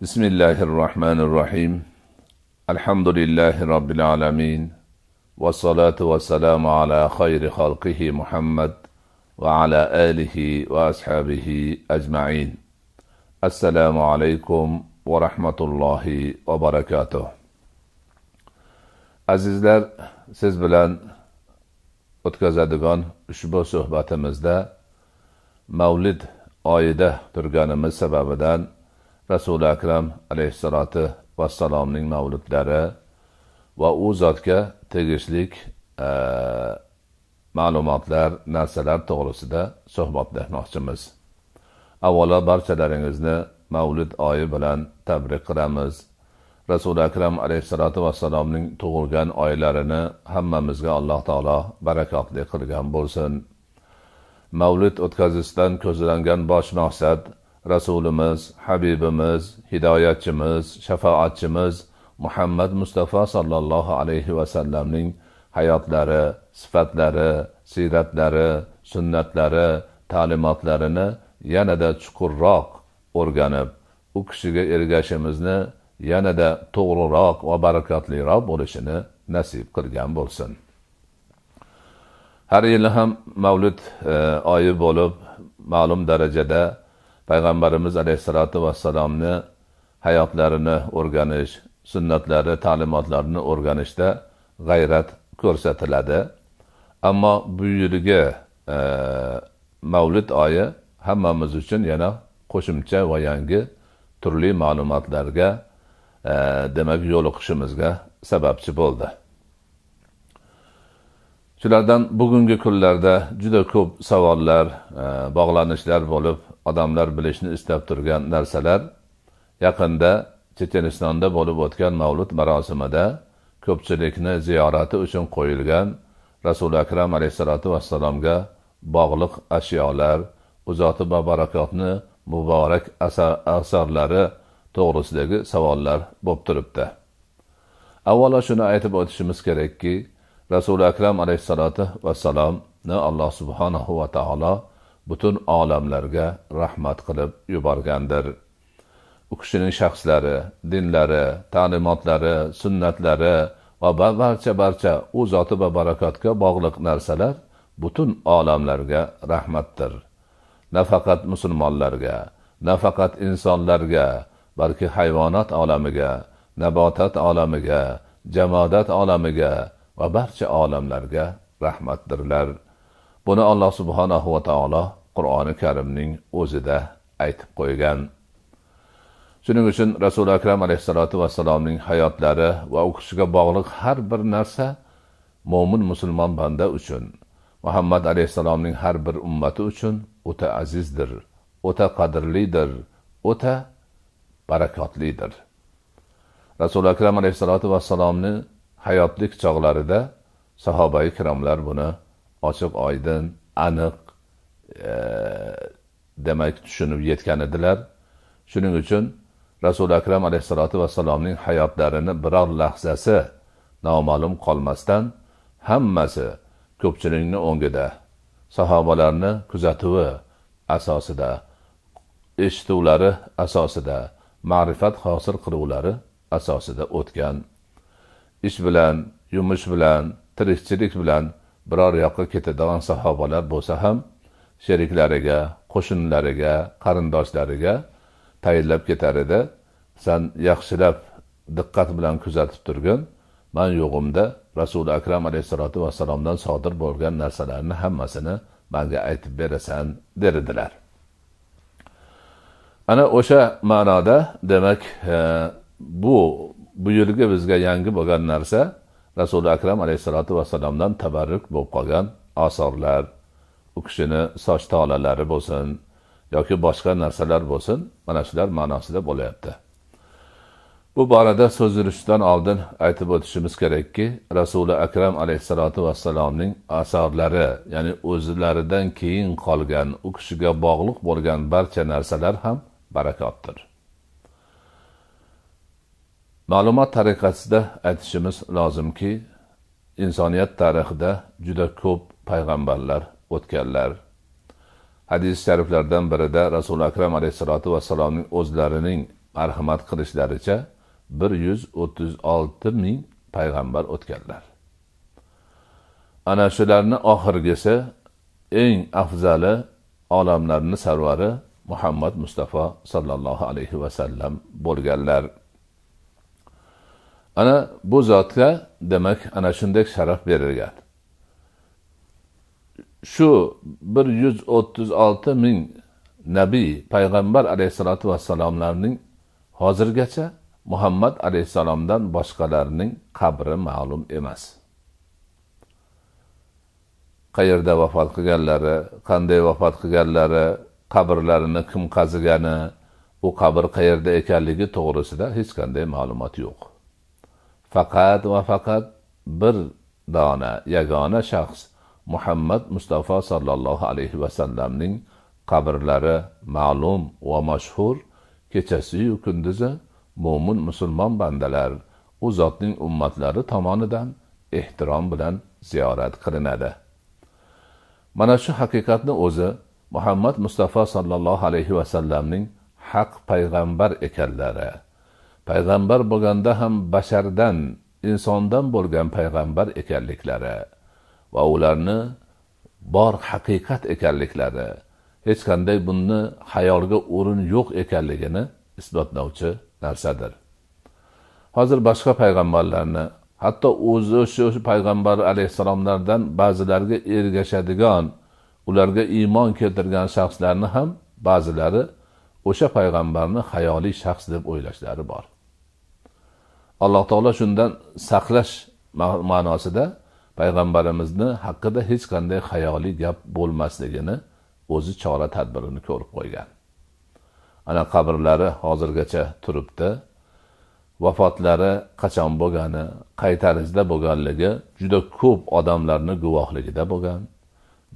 بسم الله الرحمن الرحيم الحمد لله رب العالمين والصلاة والسلام على خير خلقه محمد وعلى آله وأصحابه أجمعين السلام عليكم ورحمة الله وبركاته azizlar siz bilan o'tkazadigan ushbu suhbatimizda mavlid oyida turganimiz sababidan rasuli akram alayhissalotu vassalomning mavludlari va u zotga tegishlik e, ma'lumotlar narsalar to'g'risida suhbatlashmoqchimiz avvalo barchalaringizni mavlid oyi bilan tabrik qilamiz rasuli akram alayhissalotu vassalomning tug'ilgan oylarini hammamizga alloh taolo barakotli qilgan bo'lsin mavlid o'tkazishdan ko'zlangan bosh maqsad rasulimiz habibimiz hidoyatchimiz shafoatchimiz muhammad mustafa sollallohu alayhi vasallamning hayotlari sifatlari siyratlari sunnatlari ta'limotlarini yanada chuqurroq o'rganib u kishiga ergashishimizni yanada to'g'riroq va barakatliroq bo'lishini nasib qilgan bo'lsin har yili ham mavlud e, oyi bo'lib ma'lum darajada payg'ambarimiz alayhissalotu vassalomni hayotlarini o'rganish sunnatlari ta'limotlarini o'rganishda g'ayrat ko'rsatiladi ammo bu yilgi e, mavlid oyi hammamiz uchun yana qo'shimcha va yangi turli ma'lumotlarga e, demak yo'liqishimizga sababchi bo'ldi shulardan bugungi kunlarda juda ko'p savollar e, bog'lanishlar bo'lib odamlar bilishni istab turgan narsalar yaqinda chechenistonda bo'lib o'tgan mavlud marosimida ko'pchilikni ziyorati uchun qo'yilgan rasuli akram alayhissalotu vassalomga bog'liq ashyolar u zoti babarakotni muborak asarlari to'g'risidagi savollar bo'lib turibdi avvalo shuni aytib o'tishimiz kerakki rasuli akram alayhissalotu vassalomni alloh subhanahu va taolo butun olamlarga rahmat qilib yuborgandir u kishining shaxslari dinlari ta'limotlari sunnatlari va barcha barcha u zoti va barakotga bog'liq narsalar butun olamlarga rahmatdir nafaqat musulmonlarga nafaqat insonlarga balki hayvonot olamiga nabotat olamiga jamodat olamiga va barcha olamlarga rahmatdirlar buni alloh subhanahu va taolo qur'oni karimning o'zida aytib qo'ygan shuning uchun rasuli akram alayhissalotu vassalomning hayotlari va u kishiga bog'liq har bir narsa mo'min musulmon banda uchun muhammad alayhissalomning har bir ummati uchun o'ta azizdir o'ta qadrlidir o'ta barakotlidir rasuli akram alayhissalotu vassalomni hayotlik chog'larida sahobai ikromlar buni ochiq oydin aniq demak tushunib yetgan edilar shuning uchun rasuli akram alayhissalotu vassalomning hayotlarini biror lahzasi noma'lum qolmasdan hammasi ko'pchilikni o'ngida sahobalarni kuzatuvi asosida eshituvlari asosida ma'rifat hosil qiluvlari asosida o'tgan ish bilan yumush bilan tirikchilik bilan biror yoqqa ketadigan sahobalar bo'lsa ham sheriklariga qo'shnilariga qarindoshlariga tayinlab ketar edi san yaxshilab diqqat bilan kuzatib turgin man yo'g'imda rasuli akram alayhissalotu vassalomdan sodir bo'lgan narsalarni hammasini manga aytib berasan der edilar ana o'sha ma'noda demak e, bu bu yilgi bizga yangi bo'lgan narsa rasuli akram alayhissalotu vassalomdan tabarruk bo'lib qolgan asorlar u kishini soch tolalari bo'lsin yoki boshqa narsalar bo'lsin mana shular ma'nosida bo'lyapti bu borada so'z yurishdan oldin aytib o'tishimiz kerakki rasuli akram alayhissalotu vassalomning asorlari ya'ni o'zlaridan keyin qolgan u kishiga bog'liq bo'lgan barcha narsalar ham barakotdir ma'lumot tariqasida aytishimiz lozimki insoniyat tarixida juda ko'p payg'ambarlar o'tganlar hadis shariflardan birida rasuli akram alayhissalotu vassalomning o'zlarining marhamat qilishlaricha bir yuz o'ttiz olti ming payg'ambar o'tganlar ana shularni oxirgisi eng afzali olamlarni sarvari muhammad mustafa sollallohu alayhi vasallam bo'lganlar ana bu zotga demak ana shunday sharaf berilgan shu bir yuz o'ttiz olti ming nabiy payg'ambar alayhissalotu vassalomlarning hozirgacha muhammad alayhissalomdan boshqalarning qabri ma'lum emas qayerda vafot qilganlari qanday vafot qilganlari qabrlarini kim qazigani u qabr qayerda ekanligi to'g'risida hech qanday ma'lumot yo'q faqat va faqat bir dona yagona shaxs Muhammad Mustafa sallallohu alayhi vasallamning qabrlari ma'lum va mashhur kechasiyu kunduzi mo'min musulmon bandalar u zotning ummatlari tomonidan ehtirom bilan ziyorat qilinadi mana shu haqiqatni o'zi muhammad mustafa sollallohu alayhi vasallamning haq payg'ambar ekanlari payg'ambar bo'lganda ham bashardan insondan bo'lgan payg'ambar ekanliklari va ularni bor haqiqat ekanliklari hech qanday bunni xayolga o'rin yo'q ekanligini isbotlovchi narsadir hozir boshqa payg'ambarlarni hatto o'zi o'sha payg'ambar alayhissalomlardan ba'zilariga ergashadigan ularga iymon keltirgan shaxslarni ham ba'zilari o'sha payg'ambarni xayoliy shaxs deb o'ylashlari bor alloh taolo shundan saqlash ma'nosida payg'ambarimizni haqida hech qanday xayoliy gap bo'lmasligini o'zi chora tadbirini ko'rib qo'ygan ana qabrlari hozirgacha turibdi vafotlari qachon bo'lgani qay tarzda bo'lganligi juda ko'p odamlarni guvohligida bo'lgan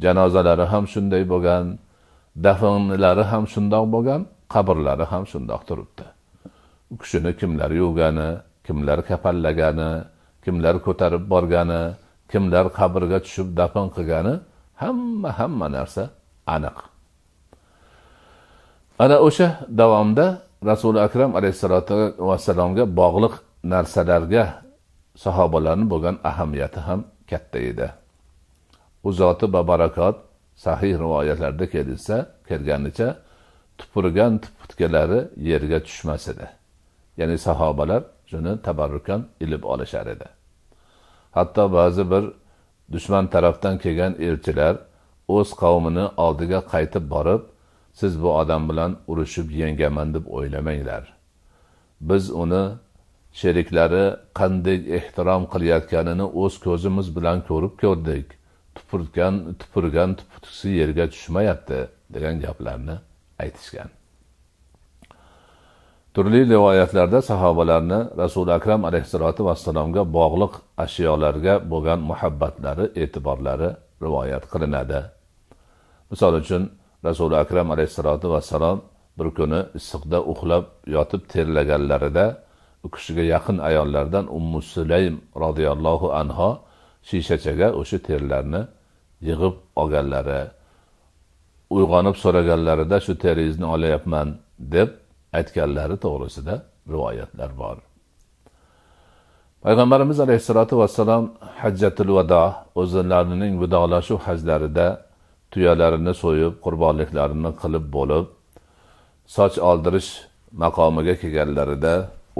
janozalari ham shunday bo'lgan dafnlari ham shundoq bo'lgan qabrlari ham shundoq turibdi u kishini kimlar yuvgani kimlar kapallagani kimlar ko'tarib borgani kimlar qabrga tushib dafn qilgani hamma hamma narsa aniq ana o'sha davomda rasuli akram alayhissalotu vassalomga bog'liq narsalarga sahobalarni bo'lgan ahamiyati ham katta edi u zoti babarakot sahih rivoyatlarda kelsa kelganicha tupurgan putkalari yerga tushmas edi ya'ni sahobalar shuni tabarrukan ilib olishar edi hatto ba'zi bir dushman tarafdan kelgan elchilar o'z qavmini oldiga qaytib borib siz bu odam bilan urushib yengaman deb o'ylamanglar biz uni sheriklari qanday ehtirom qilayotganini o'z ko'zimiz bilan ko'rib ko'rdik tupurgan tupurgan tupurtisi yerga tushmayapti degan gaplarni aytishgan turli rivoyatlarda sahobalarni rasuli akram alayhissalotu vassalomga bog'liq ashyolarga bo'lgan muhabbatlari e'tiborlari rivoyat qilinadi misol uchun rasuli akram alayhissalotu vassalom bir kuni issiqda uxlab yotib terlaganlarida u kishiga yaqin ayollardan ummu sulaym roziyallohu anho shishachaga o'sha terlarni yig'ib olganlari uyg'onib so'raganlarida shu teringizni olyapman deb aytganlari to'g'risida rivoyatlar bor payg'ambarimiz alayhissalotu vassalom hajjatul vado o'zlarining vidolashuv hajlarida tuyalarini so'yib qurbonliklarini qilib bo'lib soch oldirish maqomiga kelganlarida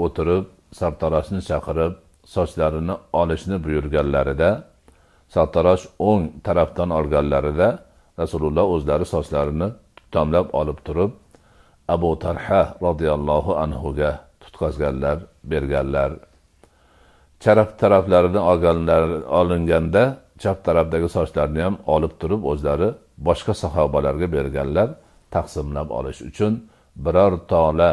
o'tirib sartaroshni chaqirib sochlarini olishni buyurganlarida sartarosh o'ng tarafdan olganlarida rasululloh o'zlari sochlarini tutamlab olib turib abu tarha roziyallohu anhuga tutqazganlar berganlar chap taraflarini olganlar olinganda chap tarafdagi sochlarni ham olib turib o'zlari boshqa sahobalarga berganlar taqsimlab olish uchun biror tola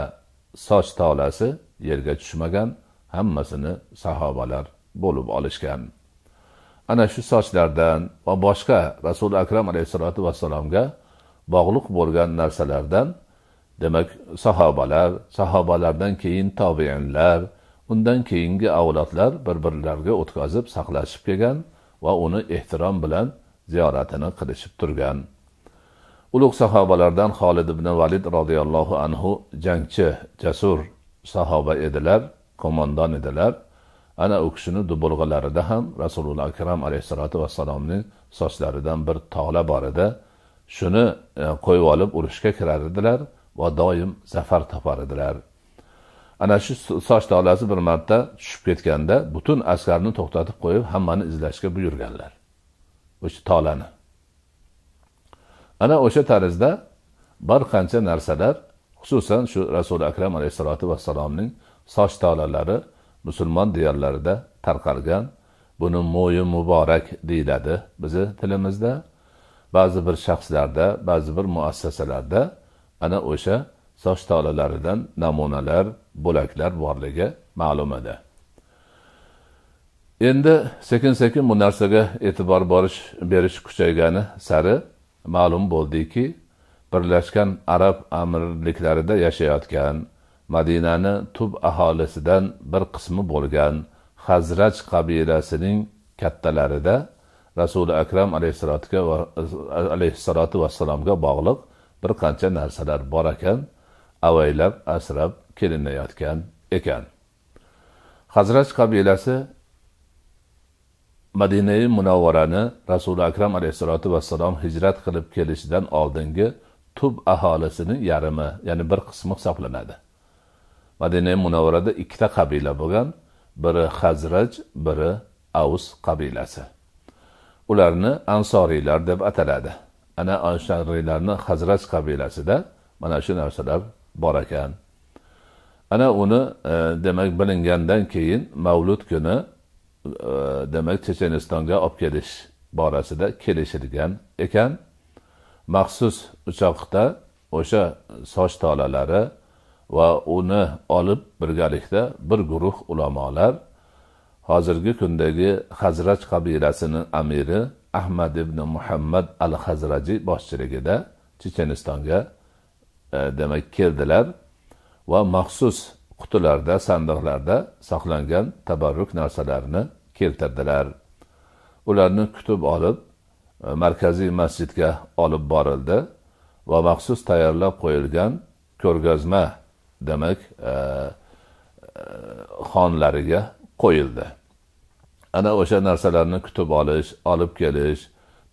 soch tolasi yerga tushmagan hammasini sahobalar bo'lib olishgan ana shu sochlardan va boshqa rasuli akram alayhissalotu vassalomga bog'liq bo'lgan narsalardan demak sahobalar sahobalardan keyin tobeinlar undan keyingi avlodlar bir birlariga o'tkazib saqlashib kelgan va uni ehtirom bilan ziyoratini qilishib turgan ulug' sahobalardan holid ibn valid roziyallohu anhu jangchi jasur sahoba edilar qo'mondon edilar ana u kishini dubulg'alarida ham rasululloh akram alayhissalotu vassalomning sochlaridan bir tola bor edi shuni e, qo'yib olib urushga kirar edilar va doim zafar topar edilar ana shu soch tolasi bir marta tushib ketganda butun askarni to'xtatib qo'yib hammani izlashga buyurganlar o'sha tolani ana o'sha tarzda bir qancha narsalar xususan shu rasuli akram alayhissalotu vassalomning soch tolalari musulmon diyorlarida tarqalgan buni mo'yi muborak deyiladi bizni tilimizda ba'zi bir shaxslarda ba'zi bir muassasalarda ana o'sha soch tolalaridan namunalar bo'laklar borligi ma'lum edi endi sekin sekin bu narsaga e'tibor borish berish kuchaygani sari ma'lum bo'ldiki birlashgan arab amirliklarida yashayotgan madinani tub aholisidan bir qismi bo'lgan hazraj qabilasining kattalarida rasuli akram alayhissalotu vassalomga bog'liq bir qancha narsalar bor ekan avaylab asrab kelinayotgan ekan hazrat qabilasi madinai munavvarani rasuli akram alayhissalotu vassalom hijrat qilib kelishidan oldingi tub aholisini yarimi ya'ni bir qismi hisoblanadi madinai munavvarada ikkita qabila bo'lgan biri hazraj biri avus qabilasi ularni ansoriylar deb ataladi ana ashariylarni hazrat qabilasida mana shu narsalar bor ekan ana uni e, demak bilingandan keyin mavlud kuni e, demak chechenistonga olib kelish borasida kelishilgan ekan maxsus uchoqda o'sha soch tolalari va uni olib birgalikda bir guruh ulamolar hozirgi kundagi hazrat qabilasini amiri ahmad ibn muhammad al hazraji boshchiligida chechenistonga e, demak keldilar va maxsus qutilarda sandiqlarda saqlangan tabarruk narsalarni keltirdilar ularni kutib olib e, markaziy masjidga olib borildi va maxsus tayyorlab qo'yilgan ko'rgazma demak e, e, xonlariga qo'yildi ana o'sha narsalarni kutib olish olib kelish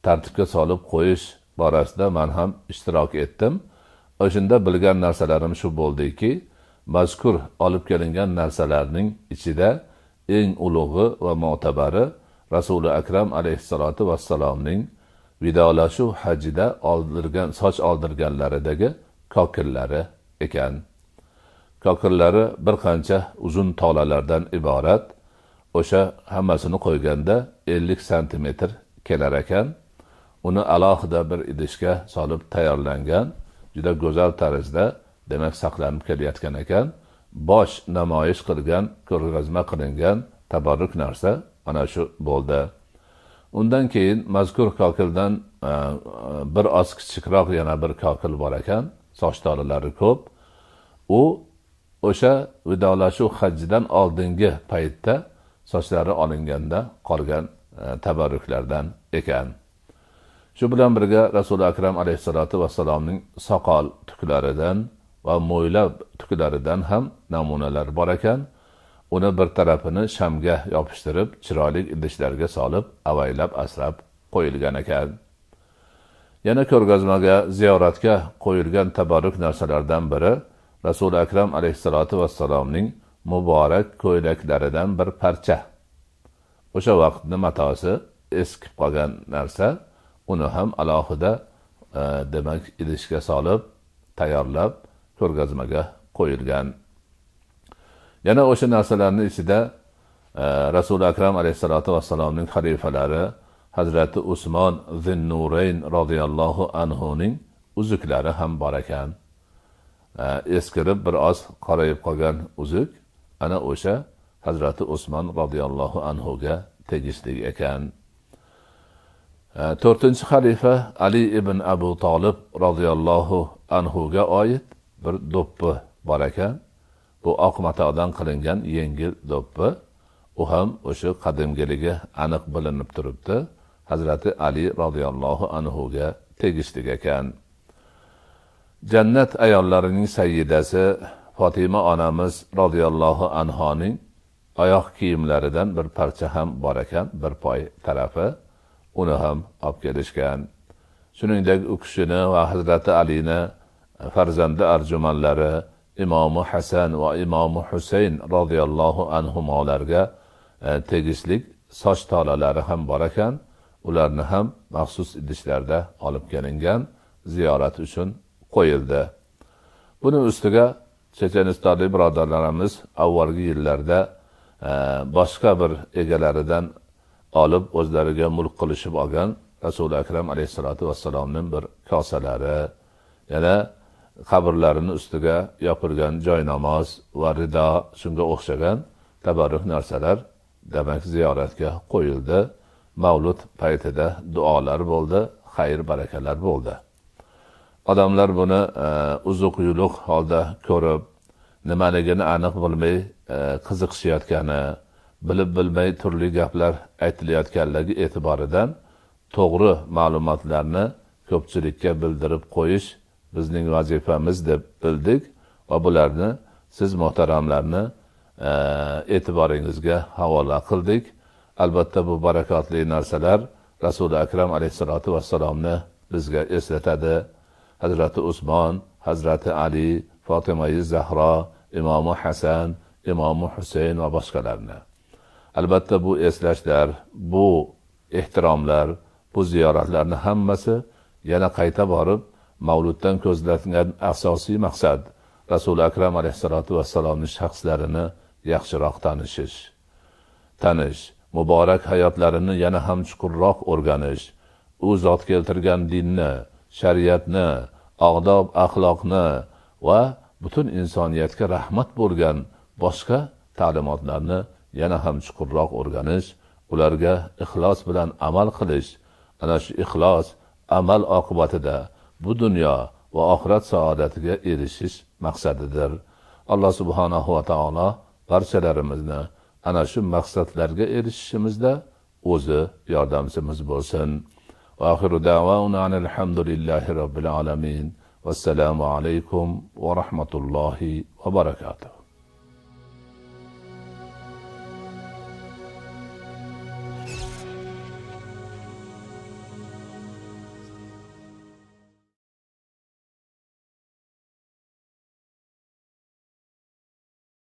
tartibga solib qo'yish borasida man ham ishtirok etdim o'shanda bilgan narsalarim shu bo'ldiki mazkur olib kelingan narsalarning ichida eng ulug'i va mo'tabari rasuli akram alayhissalotu vassalomning vidolashuv hajida oldirgan soch oldirganlaridagi kokillari ekan kokillari bir qancha uzun tolalardan iborat o'sha hammasini qo'yganda ellik santimetr kelar ekan uni alohida bir idishga solib tayyorlangan juda go'zal tarzda demak saqlanib kelayotgan ekan bosh namoyish qilgan ko'rgazma qilingan tabarruk narsa mana shu bo'ldi undan keyin mazkur kokildan e, bir oz kichikroq yana bir kokil bor ekan soch tolalari ko'p u o'sha vidolashuv hajdan oldingi paytda sochlari olinganda qolgan e, tabarruklardan ekan shu bilan birga rasuli akram alayhissalotu vassalomning soqol tuklaridan va mo'ylab tuklaridan ham namunalar bor ekan uni bir tarafini shamga yopishtirib chiroyli idishlarga solib avaylab asrab qo'yilgan ekan yana ko'rgazmaga ziyoratga qo'yilgan tabarruk narsalardan biri rasuli akram alayhissalotu vassalomning muborak ko'ylaklaridan bir parcha o'sha vaqtni matosi eskib qolgan narsa uni ham alohida e, demak idishga solib tayyorlab ko'rgazmaga qo'yilgan yana o'sha narsalarni ichida e, rasuli akram alayhissalotu vassalomning xalifalari hazrati usmon zinnurayn roziyallohu anhuning uzuklari ham bor ekan e, eskirib bir oz qorayib qolgan uzuk ana o'sha hazrati usmon roziyallohu anhuga tegishli ekan e, to'rtinchi xalifa ali ibn abu tolib roziyallohu anhuga oid bir do'ppi bor ekan bu oq matodan qilingan yengil do'ppi u ham o'sha qadimgiligi aniq bilinib turibdi hazrati ali roziyallohu anhuga tegishli ekan jannat ayollarining sayyidasi fotima onamiz roziyallohu anhoning oyoq kiyimlaridan bir parcha ham bor ekan bir poy tarafi uni ham olib kelishgan shuningdek u kishini va hazrati alini e, farzandi arjumanlari imomi hasan va imomi husayn roziyallohu anhumolarga e, tegishlik soch tolalari ham bor ekan ularni ham maxsus idishlarda olib kelingan ziyorat uchun qo'yildi buni ustiga chechenistonlik birodarlarimiz avvalgi yillarda e, boshqa bir egalaridan olib o'zlariga mulk qilishib olgan rasuli akram alayhissalotu vassalomning bir kosalari yana qabrlarini ustiga yopilgan joynamoz va rido shunga o'xshagan tabarruk narsalar demak ziyoratga qo'yildi mavlud paytida duolar bo'ldi xayr barakalar bo'ldi odamlar buni e, uzuq yuluq holda ko'rib nimaligini aniq bilmay e, qiziqishayotgani bilib bilmay turli gaplar aytilayotganligi e'tiboridan to'g'ri ma'lumotlarni ko'pchilikka bildirib qo'yish bizning vazifamiz deb bildik va bularni siz muhtaramlarni e, e'tiboringizga havola qildik albatta bu barakotli narsalar rasuli akram alayhissalotu vassalomni bizga eslatadi hazrati usmon hazrati ali fotimai zahro imomi hasan imomi husayn va boshqalarini. albatta bu eslashlar bu ehtiromlar bu ziyoratlarni hammasi yana qayta borib mavluddan ko'zlangan asosiy maqsad rasuli akram alayhissalotu vassalomni shaxslarini yaxshiroq tanishish tanish muborak hayotlarini yana ham chuqurroq o'rganish u zot keltirgan dinni shariatni odob axloqni va butun insoniyatga rahmat bo'lgan boshqa ta'limotlarni yana ham chuqurroq o'rganish ularga ixlos bilan amal qilish ana shu ixlos amal oqibatida bu dunyo va oxirat saodatiga erishish maqsadidir alloh subhanahu va taolo barchalarimizni ana shu maqsadlarga erishishimizda o'zi yordamchimiz bo'lsin وآخر دعوانا عن الحمد لله رب العالمين والسلام عليكم ورحمة الله وبركاته